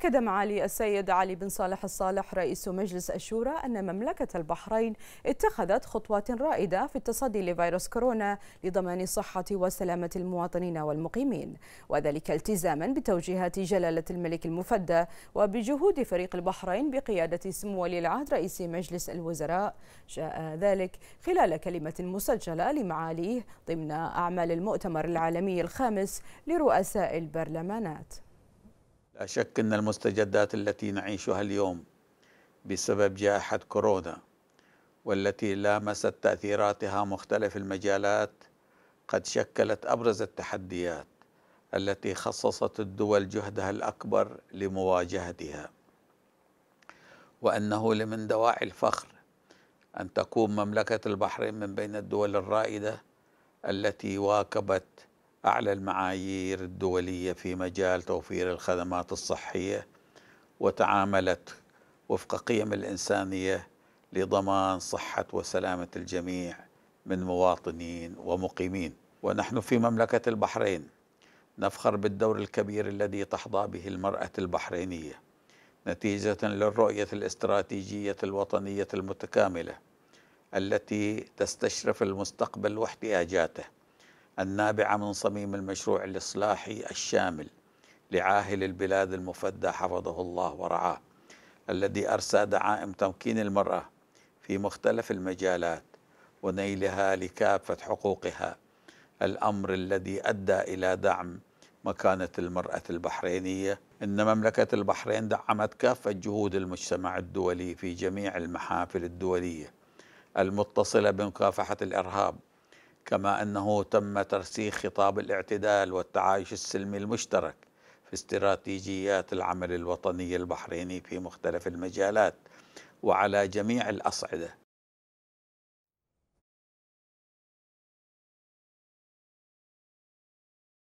أكد معالي السيد علي بن صالح الصالح رئيس مجلس الشورى أن مملكة البحرين اتخذت خطوات رائدة في التصدي لفيروس كورونا لضمان صحة وسلامة المواطنين والمقيمين وذلك التزاما بتوجيهات جلالة الملك المفدى وبجهود فريق البحرين بقيادة سمو ولي العهد رئيس مجلس الوزراء جاء ذلك خلال كلمة مسجلة لمعاليه ضمن أعمال المؤتمر العالمي الخامس لرؤساء البرلمانات لا شك أن المستجدات التي نعيشها اليوم بسبب جائحة كورونا والتي لامست تأثيراتها مختلف المجالات قد شكلت أبرز التحديات التي خصصت الدول جهدها الأكبر لمواجهتها وأنه لمن دواعي الفخر أن تكون مملكة البحرين من بين الدول الرائدة التي واكبت أعلى المعايير الدولية في مجال توفير الخدمات الصحية وتعاملت وفق قيم الإنسانية لضمان صحة وسلامة الجميع من مواطنين ومقيمين ونحن في مملكة البحرين نفخر بالدور الكبير الذي تحظى به المرأة البحرينية نتيجة للرؤية الاستراتيجية الوطنية المتكاملة التي تستشرف المستقبل واحتياجاته النابعة من صميم المشروع الإصلاحي الشامل لعاهل البلاد المفدى حفظه الله ورعاه الذي أرسى دعائم تمكين المرأة في مختلف المجالات ونيلها لكافة حقوقها الأمر الذي أدى إلى دعم مكانة المرأة البحرينية إن مملكة البحرين دعمت كافة جهود المجتمع الدولي في جميع المحافل الدولية المتصلة بمكافحة الإرهاب كما انه تم ترسيخ خطاب الاعتدال والتعايش السلمي المشترك في استراتيجيات العمل الوطني البحريني في مختلف المجالات وعلى جميع الاصعده